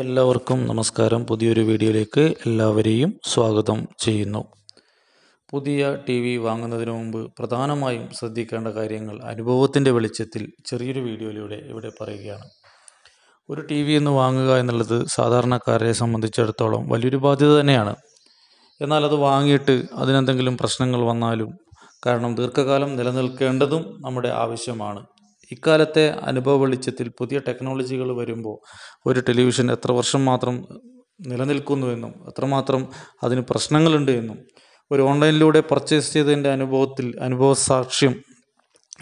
എല്ലാവർക്കും നമസ്കാരം പുതിയൊരു വീഡിയോയിലേക്ക് എല്ലാവരെയും സ്വാഗതം ചെയ്യുന്നു പുതിയ ടി വി വാങ്ങുന്നതിന് മുമ്പ് പ്രധാനമായും ശ്രദ്ധിക്കേണ്ട കാര്യങ്ങൾ അനുഭവത്തിൻ്റെ വെളിച്ചത്തിൽ ചെറിയൊരു വീഡിയോയിലൂടെ ഇവിടെ പറയുകയാണ് ഒരു ടി വി എന്ന് വാങ്ങുക എന്നുള്ളത് സാധാരണക്കാരെ സംബന്ധിച്ചിടത്തോളം വലിയൊരു ബാധ്യത തന്നെയാണ് എന്നാൽ അത് വാങ്ങിയിട്ട് അതിനെന്തെങ്കിലും പ്രശ്നങ്ങൾ വന്നാലും കാരണം ദീർഘകാലം നിലനിൽക്കേണ്ടതും നമ്മുടെ ആവശ്യമാണ് ഇക്കാലത്തെ അനുഭവ വെളിച്ചത്തിൽ പുതിയ ടെക്നോളജികൾ വരുമ്പോൾ ഒരു ടെലിവിഷൻ എത്ര വർഷം മാത്രം നിലനിൽക്കുന്നുവെന്നും എത്രമാത്രം അതിന് പ്രശ്നങ്ങളുണ്ട് എന്നും ഒരു ഓൺലൈനിലൂടെ പർച്ചേസ് ചെയ്തതിൻ്റെ അനുഭവത്തിൽ അനുഭവ സാക്ഷ്യം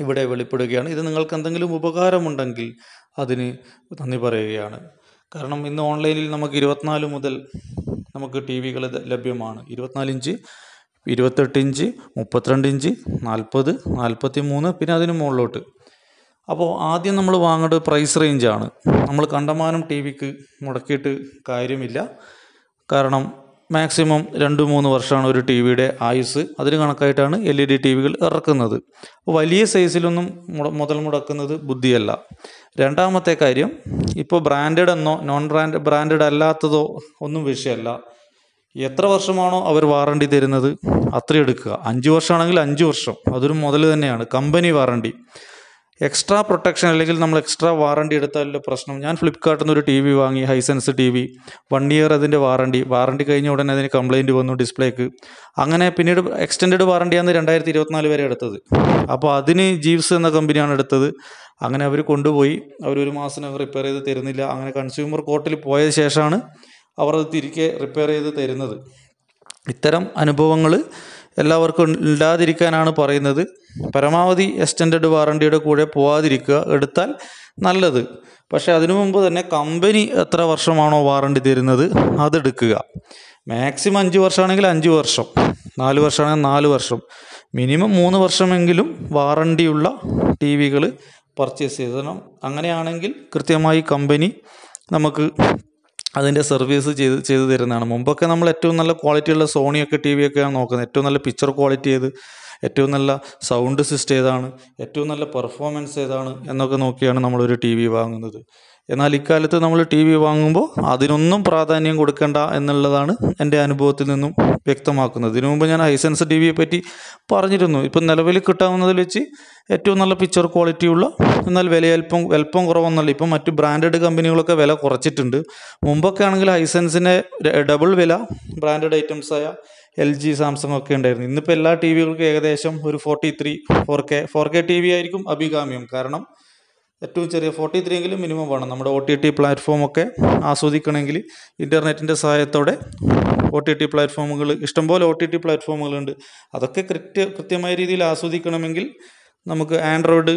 ഇവിടെ വെളിപ്പെടുകയാണ് ഇത് നിങ്ങൾക്ക് എന്തെങ്കിലും ഉപകാരമുണ്ടെങ്കിൽ അതിന് നന്ദി പറയുകയാണ് കാരണം ഇന്ന് ഓൺലൈനിൽ നമുക്ക് ഇരുപത്തിനാല് മുതൽ നമുക്ക് ടി വികൾ ലഭ്യമാണ് ഇരുപത്തിനാല് ഇഞ്ച് ഇരുപത്തെട്ട് ഇഞ്ച് മുപ്പത്തിരണ്ട് ഇഞ്ച് നാൽപ്പത് നാൽപ്പത്തി മൂന്ന് പിന്നെ അതിന് മുകളിലോട്ട് അപ്പോൾ ആദ്യം നമ്മൾ വാങ്ങേണ്ടത് പ്രൈസ് റേഞ്ചാണ് നമ്മൾ കണ്ടമാനം ടി വിക്ക് മുടക്കിയിട്ട് കാര്യമില്ല കാരണം മാക്സിമം രണ്ട് മൂന്ന് വർഷമാണ് ഒരു ടി വിയുടെ ആയുസ് അതിന് കണക്കായിട്ടാണ് എൽ ഇ ഡി ടി വികൾ ഇറക്കുന്നത് വലിയ സൈസിലൊന്നും മുതൽ മുടക്കുന്നത് ബുദ്ധിയല്ല രണ്ടാമത്തെ കാര്യം ഇപ്പോൾ ബ്രാൻഡഡ് എന്നോ നോൺ ബ്രാൻഡ് ബ്രാൻഡഡ് അല്ലാത്തതോ ഒന്നും വിഷയമല്ല എത്ര വർഷമാണോ അവർ വാറണ്ടി തരുന്നത് അത്ര എടുക്കുക അഞ്ച് വർഷമാണെങ്കിൽ അഞ്ച് വർഷം അതൊരു മുതൽ തന്നെയാണ് കമ്പനി വാറണ്ടി എക്സ്ട്രാ പ്രൊട്ടക്ഷൻ അല്ലെങ്കിൽ നമ്മൾ എക്സ്ട്രാ വാറണ്ടി എടുത്താലുള്ള പ്രശ്നം ഞാൻ ഫ്ലിപ്കാർട്ടിൽ നിന്ന് ഒരു ടി വി വാങ്ങി Hisense T V one year അതിൻ്റെ വാറണ്ടി വാറണ്ടി കഴിഞ്ഞ ഉടനെ അതിന് കംപ്ലയിൻറ്റ് വന്നു ഡിസ്പ്ലേക്ക് അങ്ങനെ പിന്നീട് എക്സ്റ്റെൻഡ് വാറണ്ടിയാണ് രണ്ടായിരത്തി ഇരുപത്തിനാല് വരെ എടുത്തത് അപ്പോൾ അതിന് ജീവ്സ് എന്ന കമ്പനിയാണ് എടുത്തത് അങ്ങനെ അവർ കൊണ്ടുപോയി അവർ ഒരു മാസം റിപ്പയർ ചെയ്ത് തരുന്നില്ല അങ്ങനെ കൺസ്യൂമർ കോർട്ടിൽ പോയ ശേഷമാണ് അവർ അത് തിരികെ റിപ്പയർ ചെയ്ത് തരുന്നത് ഇത്തരം അനുഭവങ്ങൾ എല്ലാവർക്കും ഇല്ലാതിരിക്കാനാണ് പറയുന്നത് പരമാവധി എക്സ്റ്റൻഡഡ് വാറണ്ടിയുടെ കൂടെ പോവാതിരിക്കുക എടുത്താൽ നല്ലത് പക്ഷേ അതിനു മുമ്പ് തന്നെ കമ്പനി എത്ര വർഷമാണോ വാറണ്ടി തരുന്നത് അതെടുക്കുക മാക്സിമം അഞ്ച് വർഷമാണെങ്കിൽ അഞ്ച് വർഷം നാല് വർഷമാണെങ്കിൽ നാല് വർഷം മിനിമം മൂന്ന് വർഷമെങ്കിലും വാറണ്ടിയുള്ള ടി വികൾ പർച്ചേസ് ചെയ്യണം അങ്ങനെയാണെങ്കിൽ കൃത്യമായി കമ്പനി നമുക്ക് അതിൻ്റെ സർവീസ് ചെയ്ത് ചെയ്തു തരുന്നതാണ് മുമ്പൊക്കെ നമ്മൾ ഏറ്റവും നല്ല ക്വാളിറ്റിയുള്ള സോണിയൊക്കെ ടി വി ഒക്കെയാണ് നോക്കുന്നത് ഏറ്റവും നല്ല പിക്ചർ ക്വാളിറ്റി ഏത് ഏറ്റവും നല്ല സൗണ്ട് സിസ്റ്റം ഏതാണ് ഏറ്റവും നല്ല പെർഫോമൻസ് ഏതാണ് എന്നൊക്കെ നോക്കിയാണ് നമ്മളൊരു ടി വി വാങ്ങുന്നത് എന്നാൽ ഇക്കാലത്ത് നമ്മൾ ടി വി വാങ്ങുമ്പോൾ അതിനൊന്നും പ്രാധാന്യം കൊടുക്കേണ്ട എന്നുള്ളതാണ് എൻ്റെ അനുഭവത്തിൽ നിന്നും വ്യക്തമാക്കുന്നത് ഇതിനു മുമ്പ് ഞാൻ ഹൈസെൻസ് ടി വിയെ പറ്റി പറഞ്ഞിരുന്നു ഇപ്പം നിലവിൽ കിട്ടാവുന്നതിൽ വെച്ച് ഏറ്റവും നല്ല പിക്ചർ ക്വാളിറ്റി ഉള്ള എന്നാൽ വില അല്പം അല്പം കുറവെന്നല്ല ഇപ്പം മറ്റ് ബ്രാൻഡഡ് കമ്പനികളൊക്കെ വില കുറച്ചിട്ടുണ്ട് മുമ്പൊക്കെ ആണെങ്കിൽ ഹൈസെൻസിൻ്റെ ഡബിൾ വില ബ്രാൻഡഡ് ഐറ്റംസായ എൽ ജി സാംസങ് ഒക്കെ ഉണ്ടായിരുന്നു ഇന്നിപ്പോൾ എല്ലാ ടി വികൾക്കും ഏകദേശം ഒരു forty three four K four K T V ആയിരിക്കും അഭികാമ്യം കാരണം ഏറ്റവും ചെറിയ ഫോർട്ടി ത്രീ എങ്കിലും മിനിമം വേണം നമ്മുടെ ഒ ടി ടി പ്ലാറ്റ്ഫോമൊക്കെ ആസ്വദിക്കണമെങ്കിൽ ഇൻ്റർനെറ്റിൻ്റെ സഹായത്തോടെ ഒ ടി ടി പ്ലാറ്റ്ഫോമുകൾ ഇഷ്ടംപോലെ ഒ ടി ടി പ്ലാറ്റ്ഫോമുകളുണ്ട് അതൊക്കെ കൃത്യ കൃത്യമായ രീതിയിൽ ആസ്വദിക്കണമെങ്കിൽ നമുക്ക് ആൻഡ്രോയിഡ്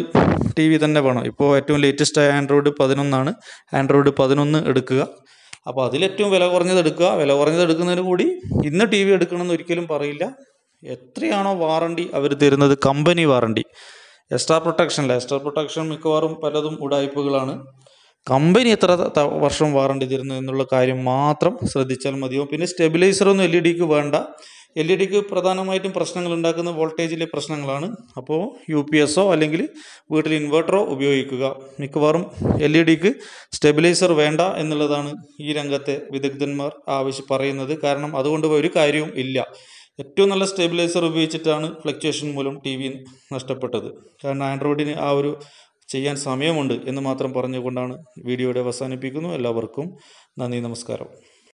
ടി വി തന്നെ വേണം ഇപ്പോൾ ഏറ്റവും ലേറ്റസ്റ്റായ ആൻഡ്രോയിഡ് പതിനൊന്നാണ് ആൻഡ്രോയിഡ് പതിനൊന്ന് എടുക്കുക അപ്പോൾ അതിലേറ്റവും വില കുറഞ്ഞത് എടുക്കുക വില കുറഞ്ഞത് എടുക്കുന്നതിന് കൂടി ഇന്ന് ടി വി എടുക്കണമെന്ന് ഒരിക്കലും പറയില്ല എത്രയാണോ വാറണ്ടി അവർ തരുന്നത് കമ്പനി വാറണ്ടി എക്സ്ട്രാ പ്രൊട്ടക്ഷൻ അല്ല എക്സ്ട്രാ പ്രൊട്ടക്ഷൻ മിക്കവാറും പലതും ഉടായ്പകളാണ് കമ്പനി എത്ര വർഷം വാറണ്ടി തരുന്നു എന്നുള്ള കാര്യം മാത്രം ശ്രദ്ധിച്ചാൽ മതിയോ പിന്നെ സ്റ്റെബിലൈസറൊന്നും എൽ ഇ ഡിക്ക് വേണ്ട എൽ ഇ e ഡിക്ക് പ്രധാനമായിട്ടും പ്രശ്നങ്ങൾ ഉണ്ടാക്കുന്ന വോൾട്ടേജിലെ പ്രശ്നങ്ങളാണ് അപ്പോൾ യു പി എസോ അല്ലെങ്കിൽ വീട്ടിൽ ഇൻവെർട്ടറോ ഉപയോഗിക്കുക മിക്കവാറും എൽ ഇ ഡിക്ക് സ്റ്റെബിലൈസർ വേണ്ട എന്നുള്ളതാണ് ഈ രംഗത്തെ വിദഗ്ധന്മാർ ആവശ്യം പറയുന്നത് കാരണം അതുകൊണ്ട് ഒരു കാര്യവും ഇല്ല ഏറ്റവും നല്ല സ്റ്റെബിലൈസർ ഉപയോഗിച്ചിട്ടാണ് ഫ്ലക്ച്വേഷൻ മൂലം ടി വി നഷ്ടപ്പെട്ടത് കാരണം ആൻഡ്രോയിഡിന് ആ ഒരു ചെയ്യാൻ സമയമുണ്ട് എന്ന് മാത്രം പറഞ്ഞുകൊണ്ടാണ് വീഡിയോയുടെ അവസാനിപ്പിക്കുന്നു എല്ലാവർക്കും നന്ദി നമസ്കാരം